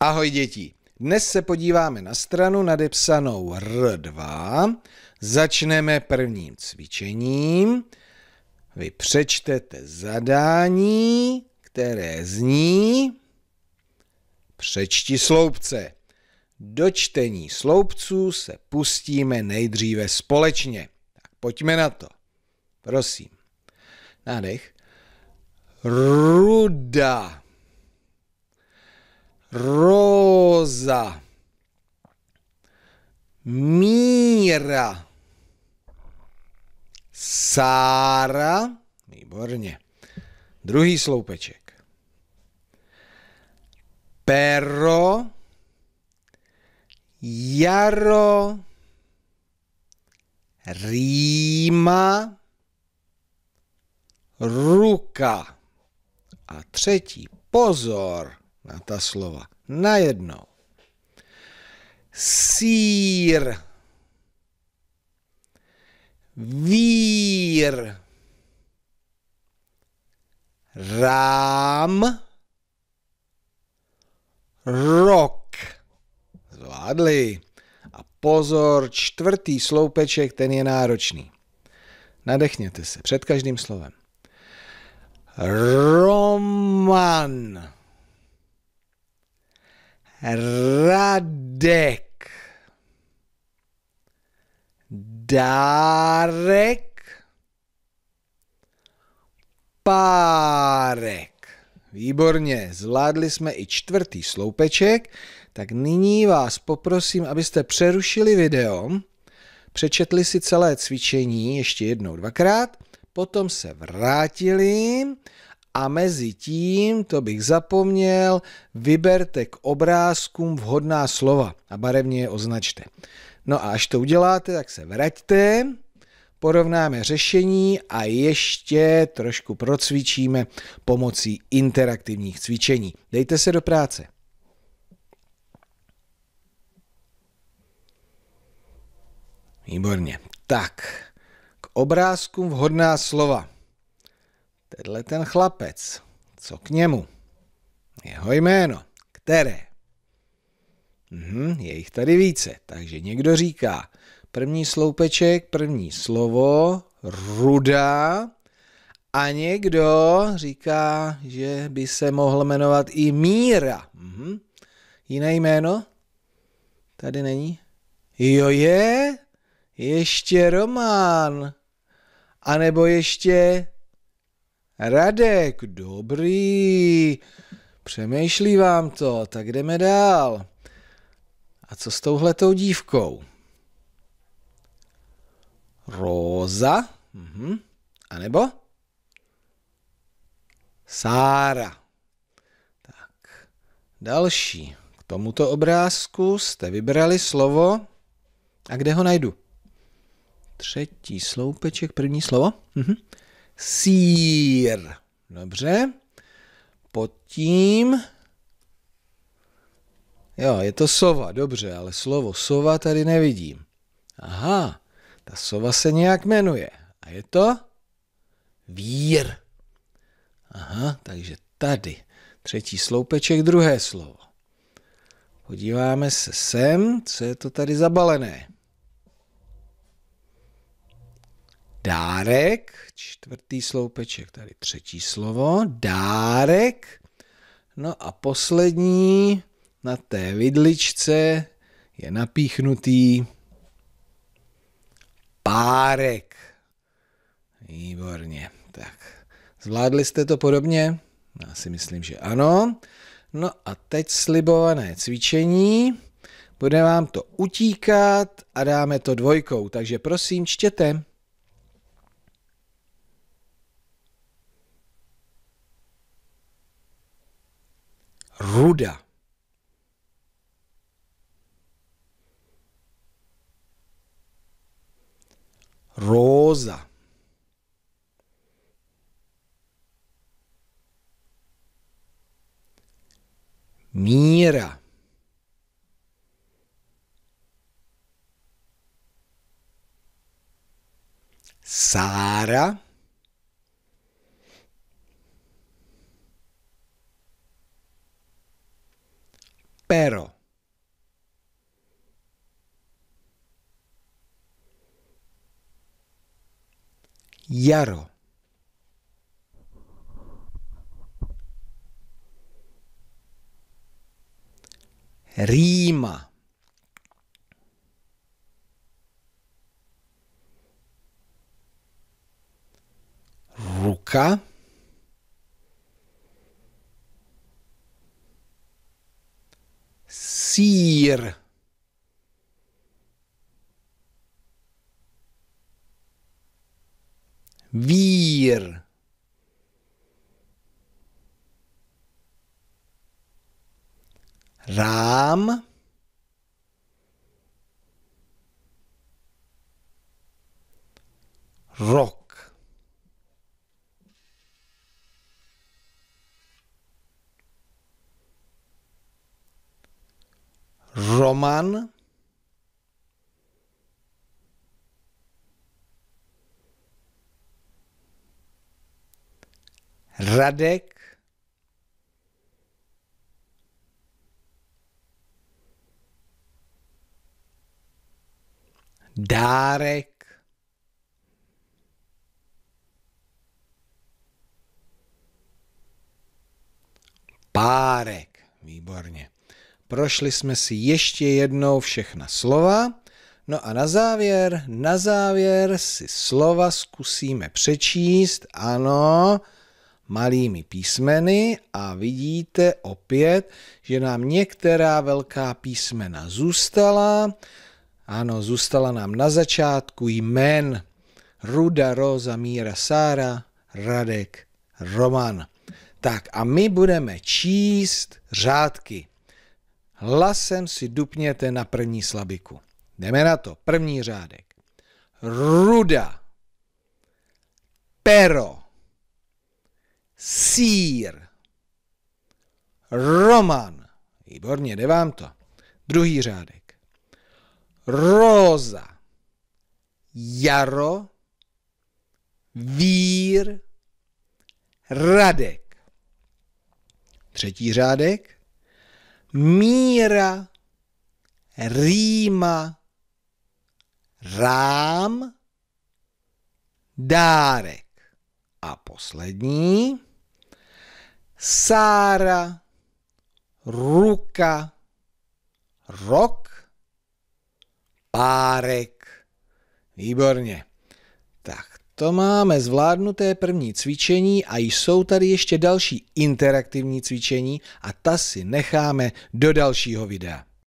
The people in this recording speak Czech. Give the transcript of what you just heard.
Ahoj děti! Dnes se podíváme na stranu nadepsanou R2. Začneme prvním cvičením. Vy přečtete zadání, které zní Přečti sloupce. Do čtení sloupců se pustíme nejdříve společně. Tak pojďme na to. Prosím. Nádech. Ruda. Rosa. Míra. Sára. Výborně. Druhý sloupeček. Pero. Jaro. Rýma. Ruka. A třetí. Pozor na ta slova. Najednou. Sír. Vír. Rám. Rok. Zvládli. A pozor, čtvrtý sloupeček, ten je náročný. Nadechněte se před každým slovem. Roman. Radek. Dárek. Párek. Výborně, zvládli jsme i čtvrtý sloupeček, tak nyní vás poprosím, abyste přerušili video, přečetli si celé cvičení ještě jednou, dvakrát, potom se vrátili a mezi tím, to bych zapomněl, vyberte k obrázkům vhodná slova a barevně je označte. No a až to uděláte, tak se vraťte, porovnáme řešení a ještě trošku procvičíme pomocí interaktivních cvičení. Dejte se do práce. Výborně. Tak, k obrázkům vhodná slova. Tenhle ten chlapec, co k němu? Jeho jméno, které? Mhm, je jich tady více, takže někdo říká první sloupeček, první slovo, ruda, a někdo říká, že by se mohl jmenovat i Míra. Mhm. Jiné jméno? Tady není? Jo je? Ještě Roman. A nebo ještě Radek, dobrý. Přemýšlí vám to, tak jdeme dál. A co s touhletou dívkou? Róza. Mhm. A nebo? Sára. Tak, další. K tomuto obrázku jste vybrali slovo. A kde ho najdu? Třetí sloupeček, první slovo. Mhm sír. Dobře. Pod tím... Jo, je to sova, dobře, ale slovo sova tady nevidím. Aha, ta sova se nějak jmenuje. A je to vír. Aha, takže tady. Třetí sloupeček, druhé slovo. Podíváme se sem, co je to tady zabalené. dárek, čtvrtý sloupeček, tady třetí slovo, dárek. No a poslední na té vidličce je napíchnutý párek. Výborně, tak. Zvládli jste to podobně? Já si myslím, že ano. No a teď slibované cvičení. Bude vám to utíkat a dáme to dvojkou, takže prosím čtěte. Ruda. Rosa. Mira. Sara. pero. Jaro. Rýma. Ruka. Sir, Vir, Ram, Rock. Roman. Radek. Dárek. Párek. Výborně. Prošli jsme si ještě jednou všechna slova. No a na závěr, na závěr si slova zkusíme přečíst, ano, malými písmeny a vidíte opět, že nám některá velká písmena zůstala. Ano, zůstala nám na začátku jmen Ruda, Roza, Míra, Sára, Radek, Roman. Tak a my budeme číst řádky hlasem si dupněte na první slabiku. Jdeme na to. První řádek. Ruda. Pero. Sír. Roman. Výborně, jde vám to. Druhý řádek. Róza. Jaro. Vír. Radek. Třetí řádek míra, rýma, rám, dárek. A poslední, sára, ruka, rok, párek. Výborně. Tak to máme zvládnuté první cvičení a jsou tady ještě další interaktivní cvičení a ta si necháme do dalšího videa.